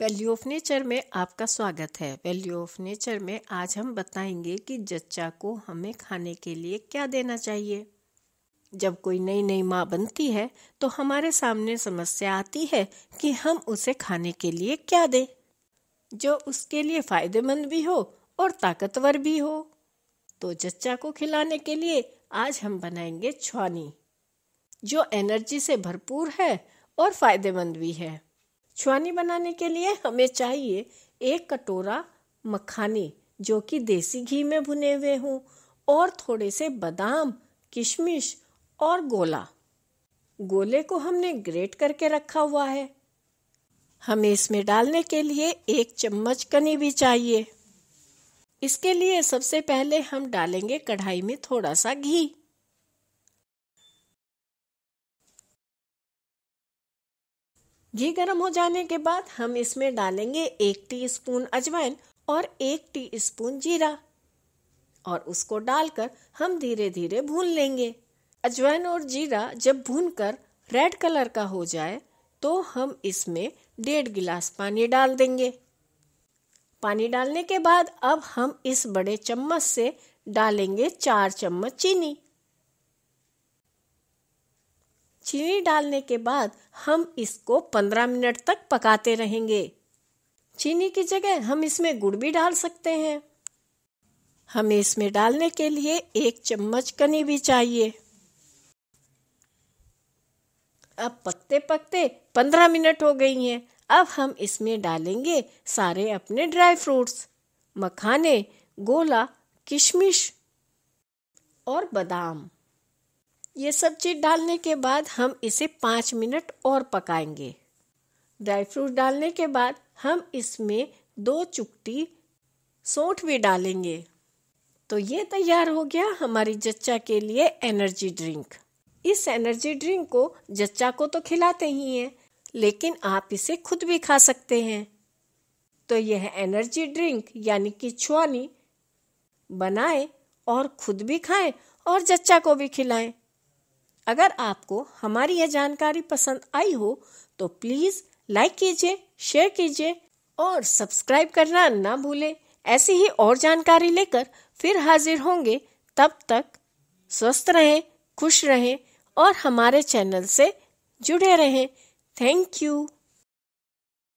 value of nature में आपका स्वागत है वैल्यू ऑफ नेचर में आज हम बताएंगे कि जच्चा को हमें खाने के लिए क्या देना चाहिए जब कोई नई नई माँ बनती है तो हमारे सामने समस्या आती है कि हम उसे खाने के लिए क्या दें जो उसके लिए फायदेमंद भी हो और ताकतवर भी हो तो जच्चा को खिलाने के लिए आज हम बनाएंगे छुआनी जो एनर्जी से भरपूर है और फायदेमंद भी है छुआनी बनाने के लिए हमें चाहिए एक कटोरा मखाने जो कि देसी घी में भुने हुए हों और थोड़े से बादाम किशमिश और गोला गोले को हमने ग्रेट करके रखा हुआ है हमें इसमें डालने के लिए एक चम्मच कनी भी चाहिए इसके लिए सबसे पहले हम डालेंगे कढ़ाई में थोड़ा सा घी घी गर्म हो जाने के बाद हम इसमें डालेंगे एक टीस्पून अजवाइन और एक टीस्पून जीरा और उसको डालकर हम धीरे धीरे भून लेंगे अजवाइन और जीरा जब भून कर रेड कलर का हो जाए तो हम इसमें डेढ़ गिलास पानी डाल देंगे पानी डालने के बाद अब हम इस बड़े चम्मच से डालेंगे चार चम्मच चीनी चीनी डालने के बाद हम इसको 15 मिनट तक पकाते रहेंगे चीनी की जगह हम इसमें गुड़ भी डाल सकते हैं हमें इसमें डालने के लिए एक चम्मच कनी भी चाहिए अब पकते पकते 15 मिनट हो गई हैं अब हम इसमें डालेंगे सारे अपने ड्राई फ्रूट्स मखाने गोला किशमिश और बादाम ये सब चीज़ डालने के बाद हम इसे पाँच मिनट और पकाएंगे ड्राई फ्रूट डालने के बाद हम इसमें दो चुकटी सौठ भी डालेंगे तो ये तैयार हो गया हमारी जच्चा के लिए एनर्जी ड्रिंक इस एनर्जी ड्रिंक को जच्चा को तो खिलाते ही हैं लेकिन आप इसे खुद भी खा सकते हैं तो यह एनर्जी ड्रिंक यानी कि छुआनी बनाएं और खुद भी खाएं और जच्चा को भी खिलाएं अगर आपको हमारी यह जानकारी पसंद आई हो तो प्लीज़ लाइक कीजिए शेयर कीजिए और सब्सक्राइब करना ना भूलें ऐसी ही और जानकारी लेकर फिर हाजिर होंगे तब तक स्वस्थ रहें खुश रहें और हमारे चैनल से जुड़े रहें थैंक यू